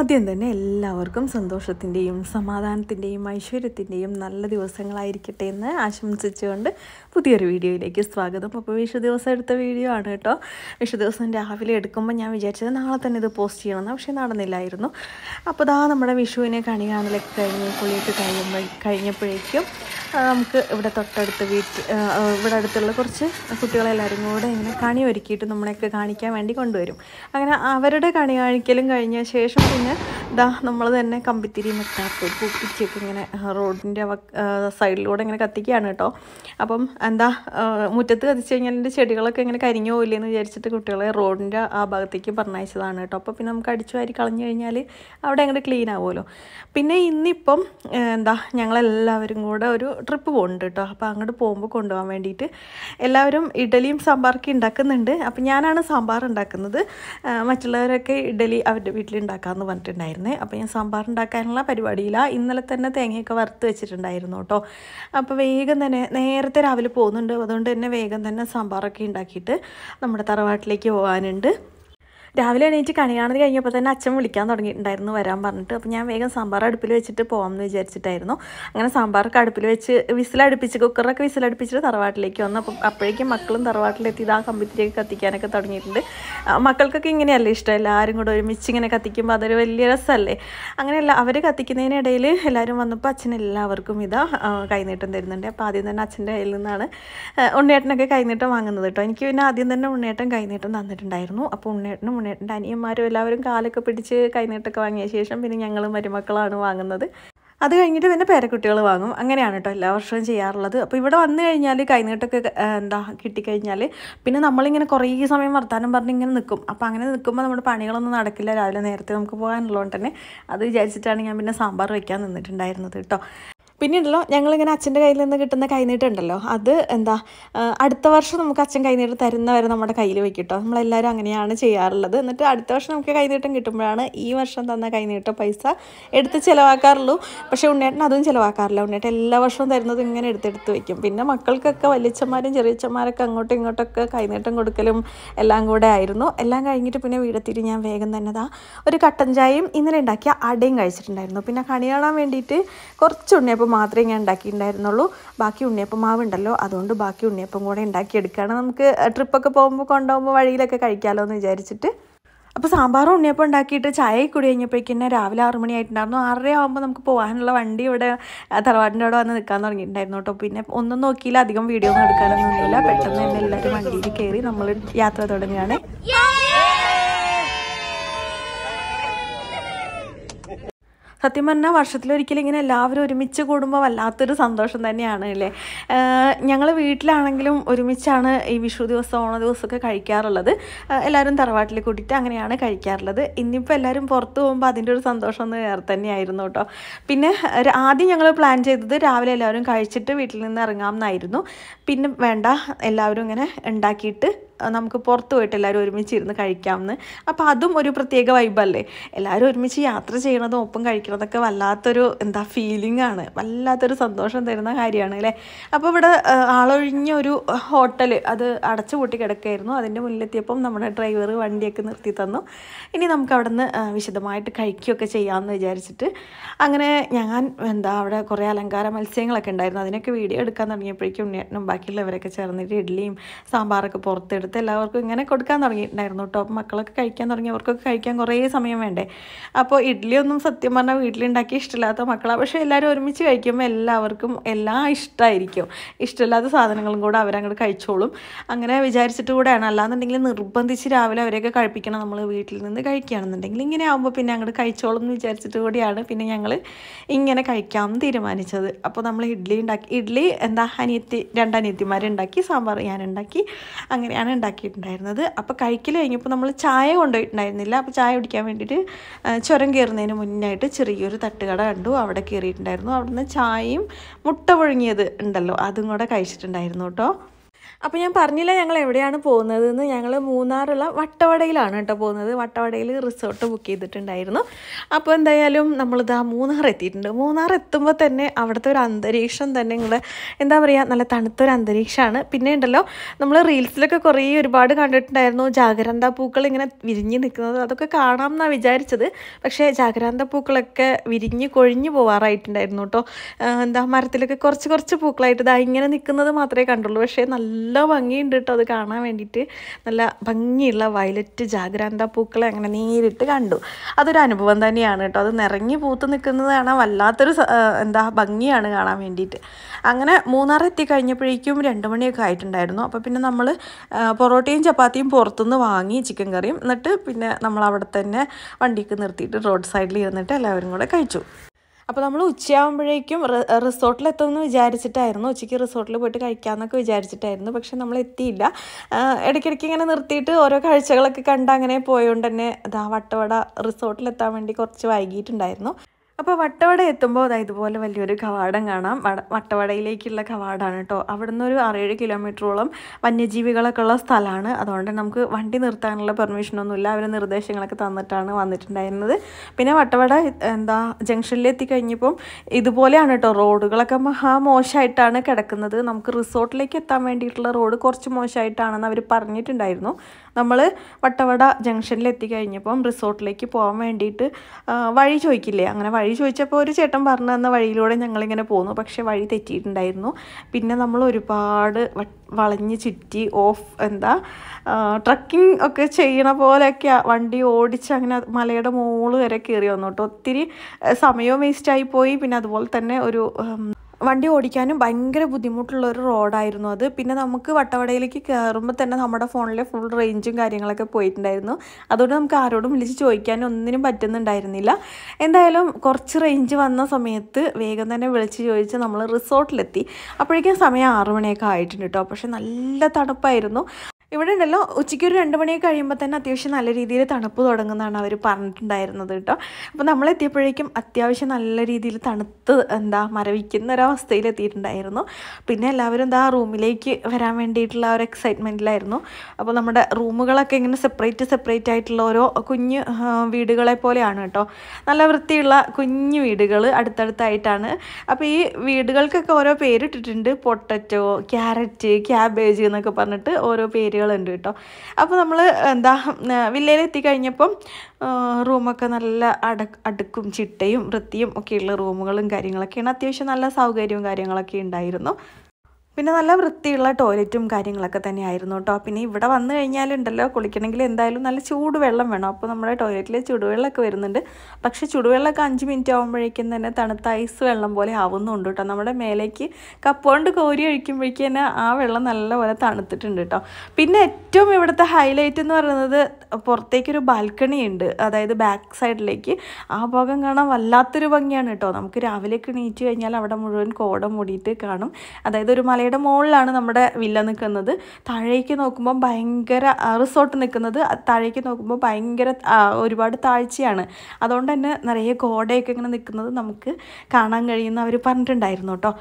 ആദ്യം തന്നെ എല്ലാവർക്കും സന്തോഷത്തിൻ്റെയും സമാധാനത്തിൻ്റെയും ഐശ്വര്യത്തിൻ്റെയും നല്ല ദിവസങ്ങളായിരിക്കട്ടെ എന്ന് ആശംസിച്ചുകൊണ്ട് പുതിയൊരു വീഡിയോയിലേക്ക് സ്വാഗതം അപ്പോൾ വിഷു ദിവസം എടുത്ത വീഡിയോ ആണ് കേട്ടോ വിഷു ദിവസം രാവിലെ എടുക്കുമ്പോൾ ഞാൻ വിചാരിച്ചത് നാളെ തന്നെ ഇത് പോസ്റ്റ് ചെയ്യണമെന്ന് പക്ഷേ നടന്നില്ലായിരുന്നു അപ്പോൾ ദാ നമ്മുടെ വിഷുവിനെ കണി കാണലൊക്കെ കഴിഞ്ഞ് കുളിയൊക്കെ കഴിയുമ്പോൾ കഴിഞ്ഞപ്പോഴേക്കും നമുക്ക് ഇവിടെ തൊട്ടടുത്ത് വീട്ടിൽ ഇവിടെ അടുത്തുള്ള കുറച്ച് കുട്ടികളെല്ലാവരും കൂടെ ഇങ്ങനെ കണി ഒരുക്കിയിട്ട് നമ്മളെയൊക്കെ കാണിക്കാൻ വേണ്ടി കൊണ്ടുവരും അങ്ങനെ അവരുടെ കണി കാണിക്കലും കഴിഞ്ഞ ശേഷം പിന്നെ പിന്നെ ഇതാ നമ്മൾ തന്നെ കമ്പിത്തിരി മുട്ടാപ്പ് പൊട്ടിച്ചൊക്കെ ഇങ്ങനെ റോഡിൻ്റെ സൈഡിലൂടെ ഇങ്ങനെ കത്തിക്കുകയാണ് കേട്ടോ അപ്പം എന്താ മുറ്റത്ത് കത്തിച്ച് കഴിഞ്ഞാൽ എൻ്റെ ചെടികളൊക്കെ ഇങ്ങനെ കരിഞ്ഞു പോയില്ലേ എന്ന് വിചാരിച്ചിട്ട് കുട്ടികളെ റോഡിൻ്റെ ആ ഭാഗത്തേക്ക് പറഞ്ഞയച്ചതാണ് കേട്ടോ അപ്പോൾ പിന്നെ നമുക്ക് അടിച്ചു വാരി കളഞ്ഞു കഴിഞ്ഞാൽ അവിടെ അങ്ങോട്ട് ക്ലീൻ ആവുമല്ലോ പിന്നെ ഇന്നിപ്പം എന്താ ഞങ്ങളെല്ലാവരും കൂടെ ഒരു ട്രിപ്പ് പോകുന്നുണ്ട് കേട്ടോ അപ്പോൾ അങ്ങോട്ട് പോകുമ്പോൾ കൊണ്ടുപോകാൻ വേണ്ടിയിട്ട് എല്ലാവരും ഇഡലിയും സാമ്പാറൊക്കെ ഉണ്ടാക്കുന്നുണ്ട് അപ്പം ഞാനാണ് സാമ്പാർ ഉണ്ടാക്കുന്നത് മറ്റുള്ളവരൊക്കെ ഇഡലി അവരുടെ വീട്ടിൽ ഉണ്ടാക്കാമെന്ന് പറഞ്ഞു പറഞ്ഞിട്ടുണ്ടായിരുന്നേ അപ്പോൾ ഞാൻ സാമ്പാർ ഉണ്ടാക്കാനുള്ള പരിപാടിയില്ല ഇന്നലെ തന്നെ തേങ്ങയൊക്കെ വറുത്ത് വെച്ചിട്ടുണ്ടായിരുന്നു കേട്ടോ അപ്പോൾ വേഗം തന്നെ നേരത്തെ രാവിലെ പോകുന്നുണ്ട് അതുകൊണ്ട് തന്നെ വേഗം തന്നെ സാമ്പാറൊക്കെ ഉണ്ടാക്കിയിട്ട് നമ്മുടെ തറവാട്ടിലേക്ക് പോകാനുണ്ട് രാവിലെ എണീറ്റ് കണികാണത് കഴിഞ്ഞപ്പോൾ തന്നെ അച്ഛൻ വിളിക്കാൻ തുടങ്ങിയിട്ടുണ്ടായിരുന്നു വരാൻ പറഞ്ഞിട്ട് അപ്പോൾ ഞാൻ വേഗം സാമ്പാർ അടുപ്പിൽ വെച്ചിട്ട് പോകാം എന്ന് വിചാരിച്ചിട്ടായിരുന്നു അങ്ങനെ സാമ്പാറൊക്കെ അടുപ്പിൽ വെച്ച് വിസിലടുപ്പിച്ച് കുക്കറൊക്കെ വിസിലടുപ്പിച്ചിട്ട് തറവാട്ടിലേക്ക് വന്നു അപ്പോൾ അപ്പോഴേക്കും മക്കളും തറവാട്ടിലെത്തി ആ കമ്പിത്തിലേക്ക് കത്തിക്കാനൊക്കെ തുടങ്ങിയിട്ടുണ്ട് മക്കൾക്കൊക്കെ ഇങ്ങനെയല്ലേ ഇഷ്ടം എല്ലാവരും കൂടെ ഒരുമിച്ച് ഇങ്ങനെ കത്തിക്കുമ്പോൾ അതൊരു വലിയ രസമല്ലേ അങ്ങനെയല്ല അവർ കത്തിക്കുന്നതിനിടയിൽ എല്ലാവരും വന്നപ്പോൾ അച്ഛൻ എല്ലാവർക്കും ഇതാ കൈനീട്ടം തരുന്നുണ്ട് അപ്പോൾ ആദ്യം തന്നെ അച്ഛൻ്റെ കയ്യിൽ നിന്നാണ് ഉണ്ണേട്ടനൊക്കെ കൈനീട്ടം വാങ്ങുന്നത് കേട്ടോ എനിക്ക് പിന്നെ ആദ്യം തന്നെ ഉണ്ണേട്ടൻ കൈനീട്ടം തന്നിട്ടുണ്ടായിരുന്നു അപ്പോൾ ഉണ്ണേട്ടനും ഉണ്ണിയേട്ടൻ്റെ അനിയന്മാരും എല്ലാവരും കാലൊക്കെ പിടിച്ച് കൈനീട്ടൊക്കെ വാങ്ങിയ ശേഷം പിന്നെ ഞങ്ങളും മരുമക്കളാണ് വാങ്ങുന്നത് അത് കഴിഞ്ഞിട്ട് പിന്നെ പേരക്കുട്ടികൾ വാങ്ങും അങ്ങനെയാണ് കേട്ടോ എല്ലാ വർഷവും ചെയ്യാറുള്ളത് അപ്പോൾ ഇവിടെ വന്നു കഴിഞ്ഞാൽ കൈനീട്ടൊക്കെ എന്താ കിട്ടിക്കഴിഞ്ഞാൽ പിന്നെ നമ്മളിങ്ങനെ കുറേ സമയം വർത്താനം പറഞ്ഞ് ഇങ്ങനെ നിൽക്കും അപ്പോൾ അങ്ങനെ നിൽക്കുമ്പോൾ നമ്മുടെ പണികളൊന്നും നടക്കില്ല രാവിലെ നേരത്തെ നമുക്ക് പോകാനുള്ളതുകൊണ്ട് തന്നെ അത് വിചാരിച്ചിട്ടാണ് ഞാൻ പിന്നെ സാമ്പാർ വയ്ക്കാൻ നിന്നിട്ടുണ്ടായിരുന്നത് കേട്ടോ പിന്നീടല്ലോ ഞങ്ങളിങ്ങനെ അച്ഛൻ്റെ കയ്യിൽ നിന്ന് കിട്ടുന്ന കൈനീട്ടുണ്ടല്ലോ അത് എന്താ അടുത്ത വർഷം നമുക്ക് അച്ഛൻ കൈനീട്ട് തരുന്ന വരെ നമ്മുടെ കയ്യിൽ വെക്കിട്ടോ നമ്മളെല്ലാവരും അങ്ങനെയാണ് ചെയ്യാറുള്ളത് എന്നിട്ട് അടുത്ത വർഷം നമുക്ക് കൈനീട്ടം കിട്ടുമ്പോഴാണ് ഈ വർഷം തന്ന കൈനീട്ട പൈസ എടുത്ത് ചിലവാക്കാറുള്ളൂ പക്ഷേ ഉണ്ണേട്ടൻ അതും ചിലവാക്കാറില്ല ഉണ്ണേട്ടൻ എല്ലാ വർഷവും തരുന്നത് ഇങ്ങനെ എടുത്തെടുത്ത് വെക്കും പിന്നെ മക്കൾക്കൊക്കെ വലിയച്ഛന്മാരും ചെറിയച്ഛന്മാരൊക്കെ അങ്ങോട്ടും ഇങ്ങോട്ടൊക്കെ കൈനീട്ടം കൊടുക്കലും എല്ലാം കൂടെ ആയിരുന്നു എല്ലാം കഴിഞ്ഞിട്ട് പിന്നെ വീടെത്തിരി ഞാൻ വേഗം തന്നെ താ ഒരു കട്ടൻ ചായയും ഇന്നലെ ഉണ്ടാക്കിയ അടയും കഴിച്ചിട്ടുണ്ടായിരുന്നു പിന്നെ കണി കാണാൻ വേണ്ടിയിട്ട് കുറച്ച് ഉണ്ണിയപ്പം മാത്രമേ ഞാൻ ഉണ്ടാക്കിയിട്ടുണ്ടായിരുന്നുള്ളൂ ബാക്കി ഉണ്ണിയപ്പം മാവ് ഉണ്ടല്ലോ അതുകൊണ്ട് ബാക്കി ഉണ്ണിയപ്പം കൂടെ ഉണ്ടാക്കിയെടുക്കുകയാണ് നമുക്ക് ട്രിപ്പൊക്കെ പോകുമ്പോൾ കൊണ്ടുപോകുമ്പോൾ വഴിയിലൊക്കെ കഴിക്കാമല്ലോ എന്ന് വിചാരിച്ചിട്ട് അപ്പോൾ സാമ്പാറും ഉണ്ണിയപ്പം ഉണ്ടാക്കിയിട്ട് ചായ കൂടി കഴിഞ്ഞപ്പോഴേക്കും തന്നെ രാവിലെ ആറ് മണിയായിട്ടുണ്ടായിരുന്നു ആറര ആകുമ്പോൾ നമുക്ക് പോകാനുള്ള വണ്ടി ഇവിടെ തറവാടിൻ്റെ അവിടെ വന്ന് നിൽക്കാൻ തുടങ്ങിയിട്ടുണ്ടായിരുന്നു കേട്ടോ പിന്നെ ഒന്നും നോക്കിയില്ല അധികം വീഡിയോ ഒന്നും എടുക്കാനൊന്നും പെട്ടെന്ന് തന്നെ എല്ലാവരും വണ്ടിയിൽ കയറി നമ്മൾ യാത്ര തുടങ്ങുകയാണ് സത്യം പറഞ്ഞാൽ വർഷത്തിലൊരിക്കലും ഇങ്ങനെ എല്ലാവരും ഒരുമിച്ച് കൂടുമ്പോൾ വല്ലാത്തൊരു സന്തോഷം തന്നെയാണ് അല്ലേ ഞങ്ങൾ വീട്ടിലാണെങ്കിലും ഒരുമിച്ചാണ് ഈ വിഷു ദിവസം ഓണ ദിവസമൊക്കെ കഴിക്കാറുള്ളത് എല്ലാവരും തറവാട്ടിൽ കൂട്ടിയിട്ട് അങ്ങനെയാണ് കഴിക്കാറുള്ളത് ഇന്നിപ്പോൾ എല്ലാവരും പുറത്ത് പോകുമ്പോൾ അതിൻ്റെ ഒരു സന്തോഷം ഒന്ന് വേറെ തന്നെയായിരുന്നു കേട്ടോ പിന്നെ ആദ്യം ഞങ്ങൾ പ്ലാൻ ചെയ്തത് രാവിലെ എല്ലാവരും കഴിച്ചിട്ട് വീട്ടിൽ നിന്ന് ഇറങ്ങാം എന്നായിരുന്നു പിന്നെ വേണ്ട എല്ലാവരും ഇങ്ങനെ ഉണ്ടാക്കിയിട്ട് നമുക്ക് പുറത്ത് പോയിട്ട് എല്ലാവരും ഒരുമിച്ച് ഇരുന്ന് കഴിക്കാമെന്ന് അപ്പോൾ അതും ഒരു പ്രത്യേക വൈബല്ലേ എല്ലാവരും ഒരുമിച്ച് യാത്ര ചെയ്യണതും ഒപ്പം കഴിക്കണതൊക്കെ വല്ലാത്തൊരു എന്താ ഫീലിംഗ് ആണ് വല്ലാത്തൊരു സന്തോഷം തരുന്ന കാര്യമാണ് അല്ലേ അപ്പോൾ ഇവിടെ ആളൊഴിഞ്ഞ ഒരു ഹോട്ടൽ അത് അടച്ചു പൂട്ടി കിടക്കുകയായിരുന്നു അതിൻ്റെ മുന്നിലെത്തിയപ്പം നമ്മുടെ ഡ്രൈവർ വണ്ടിയൊക്കെ നിർത്തി തന്നു ഇനി നമുക്ക് അവിടെ നിന്ന് വിശദമായിട്ട് കഴിക്കുകയൊക്കെ ചെയ്യാമെന്ന് വിചാരിച്ചിട്ട് അങ്ങനെ ഞാൻ എന്താ അവിടെ കുറേ അലങ്കാര മത്സ്യങ്ങളൊക്കെ ഉണ്ടായിരുന്നു അതിനൊക്കെ വീഡിയോ എടുക്കാൻ തുടങ്ങിയപ്പോഴേക്കും ഉണ്ണിയേട്ടനും ബാക്കിയുള്ളവരൊക്കെ ചേർന്നിട്ട് ഇഡ്ഡലിയും സാമ്പാറൊക്കെ പുറത്തെടുത്ത് എടുത്ത് എല്ലാവർക്കും ഇങ്ങനെ കൊടുക്കാൻ തുടങ്ങിയിട്ടുണ്ടായിരുന്നു കേട്ടോ മക്കളൊക്കെ കഴിക്കാൻ തുടങ്ങി അവർക്കൊക്കെ കഴിക്കാൻ കുറേ സമയം വേണ്ടേ അപ്പോൾ ഇഡ്ഡലിയൊന്നും സത്യം പറഞ്ഞാൽ വീട്ടിലുണ്ടാക്കി ഇഷ്ടമില്ലാത്ത മക്കളാണ് പക്ഷേ എല്ലാവരും ഒരുമിച്ച് കഴിക്കുമ്പോൾ എല്ലാവർക്കും എല്ലാം ഇഷ്ടമായിരിക്കും ഇഷ്ടമില്ലാത്ത സാധനങ്ങളും കൂടെ അവരങ്ങോട്ട് കഴിച്ചോളും അങ്ങനെ വിചാരിച്ചിട്ട് കൂടെയാണ് അല്ലാന്നുണ്ടെങ്കിൽ നിർബന്ധിച്ച് രാവിലെ അവരെയൊക്കെ കഴിപ്പിക്കണം നമ്മൾ വീട്ടിൽ നിന്ന് കഴിക്കുകയാണെന്നുണ്ടെങ്കിൽ ഇങ്ങനെ ആകുമ്പോൾ പിന്നെ അങ്ങോട്ട് കഴിച്ചോളും എന്ന് വിചാരിച്ചിട്ട് കൂടിയാണ് പിന്നെ ഞങ്ങൾ ഇങ്ങനെ കഴിക്കാമെന്ന് തീരുമാനിച്ചത് അപ്പോൾ നമ്മൾ ഇഡ്ഡലി ഉണ്ടാക്കി ഇഡ്ഡലി എന്താ അനിയത്തി രണ്ടനിയത്തിമാരുണ്ടാക്കി സാമ്പാർ ഞാനുണ്ടാക്കി അങ്ങനെയാണ് ഉണ്ടാക്കിയിട്ടുണ്ടായിരുന്നത് അപ്പോൾ കഴിക്കൽ കഴിഞ്ഞപ്പോൾ നമ്മൾ ചായ കൊണ്ടുപോയിട്ടുണ്ടായിരുന്നില്ല അപ്പോൾ ചായ കുടിക്കാൻ വേണ്ടിയിട്ട് ചുരം കയറുന്നതിന് മുന്നായിട്ട് ചെറിയൊരു തട്ടുകട കണ്ടു അവിടെ കയറിയിട്ടുണ്ടായിരുന്നു അവിടുന്ന് ചായയും മുട്ട പുഴുങ്ങിയത് ഉണ്ടല്ലോ അതും കൂടെ കഴിച്ചിട്ടുണ്ടായിരുന്നു കേട്ടോ അപ്പോൾ ഞാൻ പറഞ്ഞില്ല ഞങ്ങൾ എവിടെയാണ് പോകുന്നത് എന്ന് ഞങ്ങൾ മൂന്നാറുള്ള വട്ടവടയിലാണ് കേട്ടോ പോകുന്നത് വട്ടവടയിൽ റിസോർട്ട് ബുക്ക് ചെയ്തിട്ടുണ്ടായിരുന്നു അപ്പോൾ എന്തായാലും നമ്മളിതാ മൂന്നാർ എത്തിയിട്ടുണ്ട് മൂന്നാർ എത്തുമ്പോൾ തന്നെ അവിടുത്തെ ഒരു അന്തരീക്ഷം തന്നെ നിങ്ങൾ എന്താ പറയുക നല്ല തണുത്തൊരു അന്തരീക്ഷമാണ് പിന്നെ ഉണ്ടല്ലോ നമ്മൾ റീൽസിലൊക്കെ കുറേ ഒരുപാട് കണ്ടിട്ടുണ്ടായിരുന്നു ജാഗ്രാന്ത പൂക്കൾ ഇങ്ങനെ വിരിഞ്ഞ് നിൽക്കുന്നത് അതൊക്കെ കാണാം എന്നാണ് വിചാരിച്ചത് പക്ഷേ ജാഗ്രാന്ത പൂക്കളൊക്കെ വിരിഞ്ഞ് കൊഴിഞ്ഞു പോവാറായിട്ടുണ്ടായിരുന്നു കേട്ടോ എന്താ മരത്തിലൊക്കെ കുറച്ച് കുറച്ച് പൂക്കളായിട്ട് ഇതാ ഇങ്ങനെ നിൽക്കുന്നത് മാത്രമേ കണ്ടുള്ളൂ പക്ഷേ നല്ല നല്ല ഭംഗിയുണ്ട് കേട്ടോ അത് കാണാൻ വേണ്ടിയിട്ട് നല്ല ഭംഗിയുള്ള വയലറ്റ് ജാഗ്രാന്ത പൂക്കളെ അങ്ങനെ നേരിട്ട് കണ്ടു അതൊരു അനുഭവം തന്നെയാണ് കേട്ടോ അത് നിറങ്ങി പൂത്ത് നിൽക്കുന്നത് കാണാൻ വല്ലാത്തൊരു എന്താ ഭംഗിയാണ് കാണാൻ വേണ്ടിയിട്ട് അങ്ങനെ മൂന്നാർ എത്തിക്കഴിഞ്ഞപ്പോഴേക്കും രണ്ട് മണിയൊക്കെ ആയിട്ടുണ്ടായിരുന്നു അപ്പോൾ പിന്നെ നമ്മൾ പൊറോട്ടയും ചപ്പാത്തിയും പുറത്തുനിന്ന് വാങ്ങി ചിക്കൻ കറിയും എന്നിട്ട് പിന്നെ നമ്മളവിടെ തന്നെ വണ്ടിക്ക് നിർത്തിയിട്ട് റോഡ് സൈഡിൽ ഇരുന്നിട്ട് എല്ലാവരും കൂടെ കഴിച്ചു അപ്പോൾ നമ്മൾ ഉച്ചയാകുമ്പോഴേക്കും റിസോർട്ടിലെത്തുമെന്ന് വിചാരിച്ചിട്ടായിരുന്നു ഉച്ചയ്ക്ക് റിസോർട്ടിൽ പോയിട്ട് കഴിക്കാമെന്നൊക്കെ വിചാരിച്ചിട്ടായിരുന്നു പക്ഷെ നമ്മൾ എത്തിയില്ല ഇടയ്ക്കിടയ്ക്ക് ഇങ്ങനെ നിർത്തിയിട്ട് ഓരോ കാഴ്ചകളൊക്കെ കണ്ട് അങ്ങനെ പോയതുകൊണ്ട് തന്നെ അതാ വട്ടവട റിസോർട്ടിലെത്താൻ വേണ്ടി കുറച്ച് വൈകിയിട്ടുണ്ടായിരുന്നു അപ്പോൾ വട്ടവട എത്തുമ്പോൾ അതായത് ഇതുപോലെ വലിയൊരു കവാടം കാണാം വട്ടവടയിലേക്കുള്ള കവാടാണ് കേട്ടോ അവിടെ നിന്ന് ഒരു ആറേഴ് കിലോമീറ്ററോളം വന്യജീവികളൊക്കെ ഉള്ള സ്ഥലമാണ് അതുകൊണ്ട് നമുക്ക് വണ്ടി നിർത്താനുള്ള പെർമിഷനൊന്നുമില്ല അവർ നിർദ്ദേശങ്ങളൊക്കെ തന്നിട്ടാണ് വന്നിട്ടുണ്ടായിരുന്നത് പിന്നെ വട്ടവട എന്താ ജംഗ്ഷനിൽ എത്തിക്കഴിഞ്ഞപ്പം ഇതുപോലെയാണ് കേട്ടോ റോഡുകളൊക്കെ മഹാ മോശമായിട്ടാണ് കിടക്കുന്നത് നമുക്ക് റിസോർട്ടിലേക്ക് എത്താൻ വേണ്ടിയിട്ടുള്ള റോഡ് കുറച്ച് മോശമായിട്ടാണെന്ന് അവർ പറഞ്ഞിട്ടുണ്ടായിരുന്നു നമ്മൾ വട്ടവട ജംഗ്ഷനിൽ എത്തിക്കഴിഞ്ഞപ്പം റിസോർട്ടിലേക്ക് പോകാൻ വേണ്ടിയിട്ട് വഴി ചോദിക്കില്ലേ അങ്ങനെ വഴി ചോദിച്ചപ്പോൾ ഒരു ചേട്ടൻ പറഞ്ഞു തന്ന വഴിയിലൂടെ ഞങ്ങളിങ്ങനെ പോന്നു പക്ഷേ വഴി തെറ്റിയിട്ടുണ്ടായിരുന്നു പിന്നെ നമ്മൾ ഒരുപാട് വളഞ്ഞ് ചുറ്റി ഓഫ് എന്താ ട്രക്കിംഗ് ഒക്കെ ചെയ്യണ പോലെയൊക്കെ വണ്ടി ഓടിച്ച് അങ്ങനെ മലയുടെ മോള് വരെ കയറി വന്നു കേട്ടോ ഒത്തിരി സമയവും വേസ്റ്റായി പോയി പിന്നെ അതുപോലെ തന്നെ ഒരു വണ്ടി ഓടിക്കാനും ഭയങ്കര ബുദ്ധിമുട്ടുള്ള ഒരു റോഡായിരുന്നു അത് പിന്നെ നമുക്ക് വട്ടവടയിലേക്ക് കയറുമ്പോൾ തന്നെ നമ്മുടെ ഫോണിലെ ഫുൾ റേഞ്ചും കാര്യങ്ങളൊക്കെ പോയിട്ടുണ്ടായിരുന്നു അതുകൊണ്ട് നമുക്ക് ആരോടും വിളിച്ച് ചോദിക്കാനും ഒന്നിനും പറ്റുന്നുണ്ടായിരുന്നില്ല എന്തായാലും കുറച്ച് റേഞ്ച് വന്ന സമയത്ത് വേഗം തന്നെ വിളിച്ച് ചോദിച്ച് നമ്മൾ റിസോർട്ടിലെത്തി അപ്പോഴേക്കും സമയം ആറു മണിയൊക്കെ ആയിട്ടുണ്ട് കേട്ടോ പക്ഷെ നല്ല തണുപ്പായിരുന്നു ഇവിടെ ഉണ്ടല്ലോ ഉച്ചയ്ക്ക് ഒരു രണ്ട് മണിയൊക്കെ കഴിയുമ്പോൾ തന്നെ അത്യാവശ്യം നല്ല രീതിയിൽ തണുപ്പ് തുടങ്ങുന്നതാണ് അവർ പറഞ്ഞിട്ടുണ്ടായിരുന്നത് കേട്ടോ അപ്പോൾ നമ്മളെത്തിയപ്പോഴേക്കും അത്യാവശ്യം നല്ല രീതിയിൽ തണുത്ത് എന്താ മരവിക്കുന്ന ഒരവസ്ഥയിൽ എത്തിയിട്ടുണ്ടായിരുന്നു പിന്നെ എല്ലാവരും എന്താ റൂമിലേക്ക് വരാൻ വേണ്ടിയിട്ടുള്ള ഒരു എക്സൈറ്റ്മെൻറ്റിലായിരുന്നു അപ്പോൾ നമ്മുടെ റൂമുകളൊക്കെ ഇങ്ങനെ സെപ്പറേറ്റ് സെപ്പറേറ്റ് ആയിട്ടുള്ള ഓരോ കുഞ്ഞ് വീടുകളെ പോലെയാണ് കേട്ടോ നല്ല വൃത്തിയുള്ള കുഞ്ഞു വീടുകൾ അടുത്തടുത്തായിട്ടാണ് അപ്പോൾ ഈ വീടുകൾക്കൊക്കെ ഓരോ പേരിട്ടിട്ടുണ്ട് പൊട്ടറ്റോ ക്യാരറ്റ് ക്യാബേജ് എന്നൊക്കെ പറഞ്ഞിട്ട് ഓരോ പേര് കുട്ടികളുണ്ട് കേട്ടോ അപ്പോൾ നമ്മൾ എന്താ വില്ലയിലെത്തി കഴിഞ്ഞപ്പം റൂമൊക്കെ നല്ല അട അടുക്കും ചിട്ടയും വൃത്തിയും ഒക്കെയുള്ള റൂമുകളും കാര്യങ്ങളൊക്കെയാണ് അത്യാവശ്യം നല്ല സൗകര്യവും കാര്യങ്ങളൊക്കെ ഉണ്ടായിരുന്നു പിന്നെ നല്ല വൃത്തിയുള്ള ടോയ്ലറ്റും കാര്യങ്ങളൊക്കെ തന്നെയായിരുന്നു കേട്ടോ പിന്നെ ഇവിടെ വന്നു കഴിഞ്ഞാലുണ്ടല്ലോ കുളിക്കണമെങ്കിൽ എന്തായാലും നല്ല ചൂടുവെള്ളം വേണം അപ്പോൾ നമ്മുടെ ടോയ്ലറ്റിൽ ചൂടുവെള്ളമൊക്കെ വരുന്നുണ്ട് പക്ഷേ ചൂടുവെള്ളമൊക്കെ അഞ്ച് മിനിറ്റ് ആകുമ്പോഴേക്കും തന്നെ തണുത്ത ഐസ് വെള്ളം പോലെ ആവുന്നുണ്ട് കേട്ടോ നമ്മുടെ മേലേക്ക് കപ്പുകൊണ്ട് കോരി ഒഴിക്കുമ്പോഴേക്കും തന്നെ ആ വെള്ളം നല്ലപോലെ തണുത്തിട്ടുണ്ട് കേട്ടോ പിന്നെ ഏറ്റവും ഇവിടുത്തെ ഹൈലൈറ്റ് എന്ന് പറയുന്നത് പുറത്തേക്കൊരു ബാൽക്കണി ഉണ്ട് അതായത് ബാക്ക് സൈഡിലേക്ക് ആ ഭാഗം കാണാൻ വല്ലാത്തൊരു ഭംഗിയാണ് കേട്ടോ നമുക്ക് രാവിലെയൊക്കെ നീറ്റ് കഴിഞ്ഞാൽ അവിടെ മുഴുവൻ കോട മൂടിയിട്ട് കാണും അതായത് ഒരു മലയുടെ മുകളിലാണ് നമ്മുടെ വില്ല നിൽക്കുന്നത് താഴേക്ക് നോക്കുമ്പോൾ ഭയങ്കര റിസോർട്ട് നിൽക്കുന്നത് താഴേക്ക് നോക്കുമ്പോൾ ഭയങ്കര ഒരുപാട് താഴ്ചയാണ് അതുകൊണ്ട് തന്നെ നിറയെ കോടയൊക്കെ ഇങ്ങനെ നിൽക്കുന്നത് നമുക്ക് കാണാൻ കഴിയുന്ന അവർ പറഞ്ഞിട്ടുണ്ടായിരുന്നു കേട്ടോ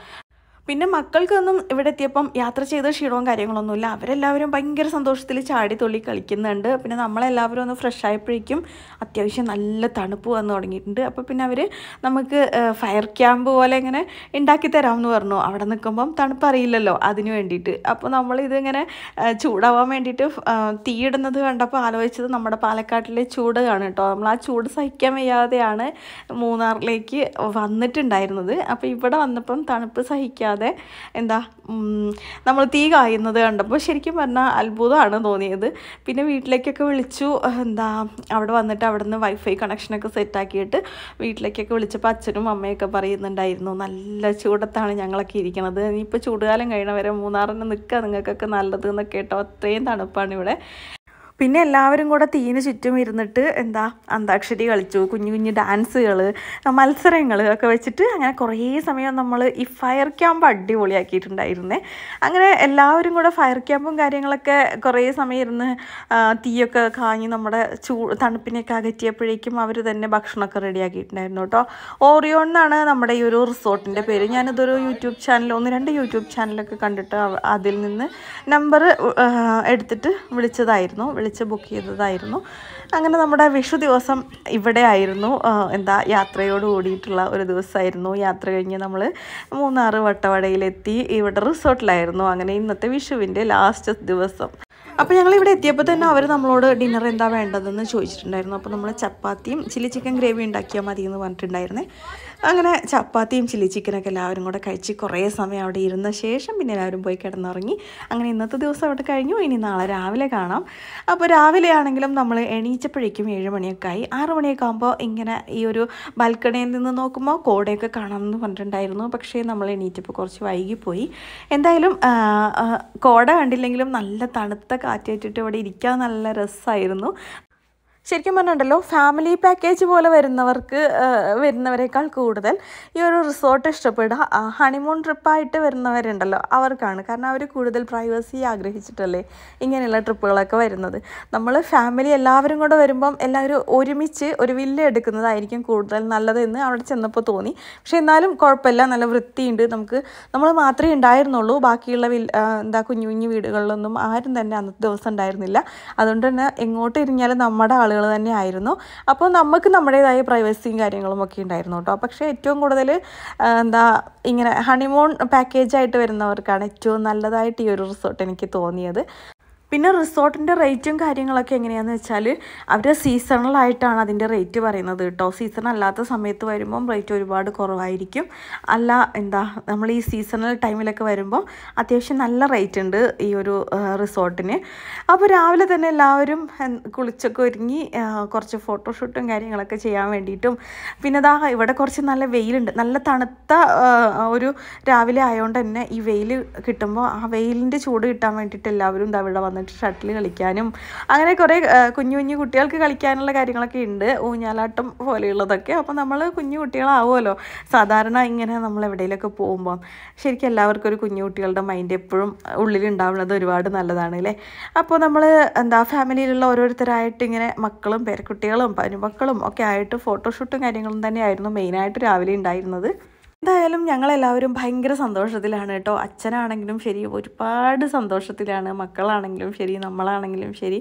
പിന്നെ മക്കൾക്കൊന്നും ഇവിടെ എത്തിയപ്പം യാത്ര ചെയ്ത ക്ഷീണവും കാര്യങ്ങളൊന്നുമില്ല അവരെല്ലാവരും ഭയങ്കര സന്തോഷത്തിൽ ചാടി തുള്ളി കളിക്കുന്നുണ്ട് പിന്നെ നമ്മളെല്ലാവരും ഒന്ന് ഫ്രഷ് ആയപ്പോഴേക്കും അത്യാവശ്യം നല്ല തണുപ്പ് വന്ന് തുടങ്ങിയിട്ടുണ്ട് അപ്പോൾ പിന്നെ അവർ നമുക്ക് ഫയർ ക്യാമ്പ് പോലെ ഇങ്ങനെ ഉണ്ടാക്കി തരാമെന്ന് പറഞ്ഞു അവിടെ നിൽക്കുമ്പം തണുപ്പ് അറിയില്ലല്ലോ അതിന് വേണ്ടിയിട്ട് അപ്പോൾ നമ്മളിതിങ്ങനെ ചൂടാവാൻ വേണ്ടിയിട്ട് തീയിടുന്നത് കണ്ടപ്പോൾ ആലോചിച്ചത് നമ്മുടെ പാലക്കാട്ടിലെ ചൂട് കാണും കേട്ടോ നമ്മൾ ആ ചൂട് സഹിക്കാൻ വയ്യാതെയാണ് മൂന്നാറിലേക്ക് വന്നിട്ടുണ്ടായിരുന്നത് അപ്പോൾ ഇവിടെ വന്നപ്പം തണുപ്പ് സഹിക്കാതെ അല്ലാതെ എന്താ നമ്മൾ തീ കായുന്നത് കണ്ടപ്പോൾ ശരിക്കും പറഞ്ഞാൽ അത്ഭുതമാണ് തോന്നിയത് പിന്നെ വീട്ടിലേക്കൊക്കെ വിളിച്ചു എന്താ അവിടെ വന്നിട്ട് അവിടെ നിന്ന് വൈഫൈ കണക്ഷനൊക്കെ സെറ്റാക്കിയിട്ട് വീട്ടിലേക്കൊക്കെ വിളിച്ചപ്പോൾ അച്ഛനും അമ്മയൊക്കെ പറയുന്നുണ്ടായിരുന്നു നല്ല ചൂടത്താണ് ഞങ്ങളൊക്കെ ഇരിക്കുന്നത് ഇനിയിപ്പോൾ ചൂടുകാലം കഴിയണവരെ മൂന്നാറിന് നിൽക്കുക നിങ്ങൾക്കൊക്കെ നല്ലത് എന്നൊക്കെ കേട്ടോ അത്രയും തണുപ്പാണ് ഇവിടെ പിന്നെ എല്ലാവരും കൂടെ തീന് ചുറ്റും ഇരുന്നിട്ട് എന്താ അന്താക്ഷരി കളിച്ചു കുഞ്ഞു കുഞ്ഞു ഡാൻസുകൾ മത്സരങ്ങൾ ഒക്കെ വെച്ചിട്ട് അങ്ങനെ കുറേ സമയം നമ്മൾ ഈ ഫയർ ക്യാമ്പ് അടിപൊളിയാക്കിയിട്ടുണ്ടായിരുന്നേ അങ്ങനെ എല്ലാവരും കൂടെ ഫയർ ക്യാമ്പും കാര്യങ്ങളൊക്കെ കുറേ സമയം ഇരുന്ന് തീയൊക്കെ കാഞ്ഞ് നമ്മുടെ ചൂ തണുപ്പിനെയൊക്കെ അകറ്റിയപ്പോഴേക്കും അവർ തന്നെ ഭക്ഷണമൊക്കെ റെഡിയാക്കിയിട്ടുണ്ടായിരുന്നു കേട്ടോ ഓറിയോൺ എന്നാണ് നമ്മുടെ ഈ ഒരു റിസോർട്ടിൻ്റെ പേര് ഞാനിതൊരു യൂട്യൂബ് ചാനൽ ഒന്ന് രണ്ട് യൂട്യൂബ് ചാനലൊക്കെ കണ്ടിട്ട് അതിൽ നിന്ന് നമ്പർ എടുത്തിട്ട് വിളിച്ചതായിരുന്നു വിളിച്ച് ബുക്ക് ചെയ്തതായിരുന്നു അങ്ങനെ നമ്മുടെ വിഷു ദിവസം ഇവിടെ ആയിരുന്നു എന്താ യാത്രയോട് കൂടിയിട്ടുള്ള ഒരു ദിവസമായിരുന്നു യാത്ര കഴിഞ്ഞ് നമ്മൾ മൂന്നാറ് വട്ടവടയിലെത്തി ഇവിടെ റിസോർട്ടിലായിരുന്നു അങ്ങനെ ഇന്നത്തെ വിഷുവിൻ്റെ ലാസ്റ്റ് ദിവസം അപ്പോൾ ഞങ്ങൾ ഇവിടെ എത്തിയപ്പോൾ തന്നെ അവർ നമ്മളോട് ഡിന്നർ എന്താ വേണ്ടതെന്ന് ചോദിച്ചിട്ടുണ്ടായിരുന്നു അപ്പോൾ നമ്മൾ ചപ്പാത്തിയും ചില്ലി ചിക്കൻ ഗ്രേവി ഉണ്ടാക്കിയാൽ മതി എന്ന് പറഞ്ഞിട്ടുണ്ടായിരുന്നേ അങ്ങനെ ചപ്പാത്തിയും ചില്ലി ചിക്കനൊക്കെ എല്ലാവരും കൂടെ കഴിച്ച് കുറേ സമയം അവിടെ ഇരുന്ന ശേഷം പിന്നെ എല്ലാവരും പോയി കിടന്നുറങ്ങി അങ്ങനെ ഇന്നത്തെ ദിവസം അവിടെ കഴിഞ്ഞു ഇനി നാളെ രാവിലെ കാണാം അപ്പോൾ രാവിലെ ആണെങ്കിലും നമ്മൾ എണീച്ചപ്പോഴേക്കും ഏഴ് മണിയൊക്കെ ആയി ആറ് മണിയൊക്കെ ആകുമ്പോൾ ഇങ്ങനെ ഈ ഒരു ബാൽക്കണിയിൽ നിന്ന് നോക്കുമ്പോൾ കോടയൊക്കെ കാണാമെന്ന് പറഞ്ഞിട്ടുണ്ടായിരുന്നു പക്ഷേ നമ്മൾ എണീറ്റപ്പോൾ കുറച്ച് വൈകിപ്പോയി എന്തായാലും കോട കണ്ടില്ലെങ്കിലും നല്ല തണുത്ത കാറ്റേറ്റിട്ട് ഇവിടെ ഇരിക്കാൻ നല്ല രസമായിരുന്നു ശരിക്കും പറഞ്ഞിട്ടുണ്ടല്ലോ ഫാമിലി പാക്കേജ് പോലെ വരുന്നവർക്ക് വരുന്നവരെക്കാൾ കൂടുതൽ ഈ ഒരു റിസോർട്ട് ഇഷ്ടപ്പെടുക ഹണിമൂൺ ട്രിപ്പായിട്ട് വരുന്നവരുണ്ടല്ലോ അവർക്കാണ് കാരണം അവർ കൂടുതൽ പ്രൈവസി ആഗ്രഹിച്ചിട്ടല്ലേ ഇങ്ങനെയുള്ള ട്രിപ്പുകളൊക്കെ വരുന്നത് നമ്മൾ ഫാമിലി എല്ലാവരും കൂടെ വരുമ്പം എല്ലാവരും ഒരുമിച്ച് ഒരു വില്ല എടുക്കുന്നതായിരിക്കും കൂടുതൽ നല്ലതെന്ന് അവിടെ ചെന്നപ്പോൾ തോന്നി പക്ഷെ എന്നാലും കുഴപ്പമില്ല നല്ല വൃത്തിയുണ്ട് നമുക്ക് നമ്മൾ മാത്രമേ ഉണ്ടായിരുന്നുള്ളൂ ബാക്കിയുള്ള എന്താ കുഞ്ഞു കുഞ്ഞു വീടുകളിലൊന്നും ആരും തന്നെ അന്നത്തെ ദിവസം ഉണ്ടായിരുന്നില്ല അതുകൊണ്ട് തന്നെ എങ്ങോട്ട് ഇരിഞ്ഞാലും നമ്മുടെ ആളുകൾ ആളുകൾ തന്നെ ആയിരുന്നു അപ്പോൾ നമുക്ക് നമ്മുടേതായ പ്രൈവസിയും കാര്യങ്ങളും ഒക്കെ ഉണ്ടായിരുന്നു കേട്ടോ പക്ഷേ ഏറ്റവും കൂടുതൽ എന്താ ഇങ്ങനെ ഹണിമൂൺ പാക്കേജായിട്ട് വരുന്നവർക്കാണ് ഏറ്റവും നല്ലതായിട്ട് ഈ ഒരു റിസോർട്ട് എനിക്ക് തോന്നിയത് പിന്നെ റിസോർട്ടിൻ്റെ റേറ്റും കാര്യങ്ങളൊക്കെ എങ്ങനെയാണെന്ന് വെച്ചാൽ അവരുടെ സീസണലായിട്ടാണ് അതിൻ്റെ റേറ്റ് പറയുന്നത് കേട്ടോ സീസൺ അല്ലാത്ത സമയത്ത് വരുമ്പം റേറ്റ് ഒരുപാട് കുറവായിരിക്കും അല്ല എന്താ നമ്മൾ ഈ സീസണൽ ടൈമിലൊക്കെ വരുമ്പോൾ അത്യാവശ്യം നല്ല റേറ്റ് ഉണ്ട് ഈ ഒരു റിസോർട്ടിന് അപ്പോൾ രാവിലെ തന്നെ എല്ലാവരും കുളിച്ചൊക്കെ ഒരുങ്ങി കുറച്ച് ഫോട്ടോഷൂട്ടും കാര്യങ്ങളൊക്കെ ചെയ്യാൻ വേണ്ടിയിട്ടും പിന്നെ ദാ ഇവിടെ കുറച്ച് നല്ല വെയിലുണ്ട് നല്ല തണുത്ത ഒരു രാവിലെ ആയതുകൊണ്ട് തന്നെ ഈ വെയിൽ കിട്ടുമ്പോൾ ആ വെയിലിൻ്റെ ചൂട് കിട്ടാൻ വേണ്ടിയിട്ട് എല്ലാവരും ഇതാ ഇവിടെ വന്ന് വന്നിട്ട് ഷട്ടിൽ കളിക്കാനും അങ്ങനെ കുറേ കുഞ്ഞു കുഞ്ഞു കുട്ടികൾക്ക് കളിക്കാനുള്ള കാര്യങ്ങളൊക്കെ ഉണ്ട് ഊഞ്ഞാലാട്ടം പോലെയുള്ളതൊക്കെ അപ്പോൾ നമ്മൾ കുഞ്ഞു കുട്ടികളാവുമല്ലോ സാധാരണ ഇങ്ങനെ നമ്മൾ എവിടെയെങ്കിലൊക്കെ പോകുമ്പോൾ ശരിക്കും എല്ലാവർക്കും ഒരു കുഞ്ഞു കുട്ടികളുടെ മൈൻഡ് എപ്പോഴും ഉള്ളിലുണ്ടാവുന്നത് ഒരുപാട് നല്ലതാണ് അല്ലേ അപ്പോൾ നമ്മൾ എന്താ ഫാമിലിയിലുള്ള ഓരോരുത്തരായിട്ട് ഇങ്ങനെ മക്കളും പേരക്കുട്ടികളും പനുമക്കളും ഒക്കെ ആയിട്ട് ഫോട്ടോഷൂട്ടും കാര്യങ്ങളും തന്നെയായിരുന്നു മെയിനായിട്ട് രാവിലെ ഉണ്ടായിരുന്നത് എന്തായാലും ഞങ്ങളെല്ലാവരും ഭയങ്കര സന്തോഷത്തിലാണ് കേട്ടോ അച്ഛനാണെങ്കിലും ശരി ഒരുപാട് സന്തോഷത്തിലാണ് മക്കളാണെങ്കിലും ശരി നമ്മളാണെങ്കിലും ശരി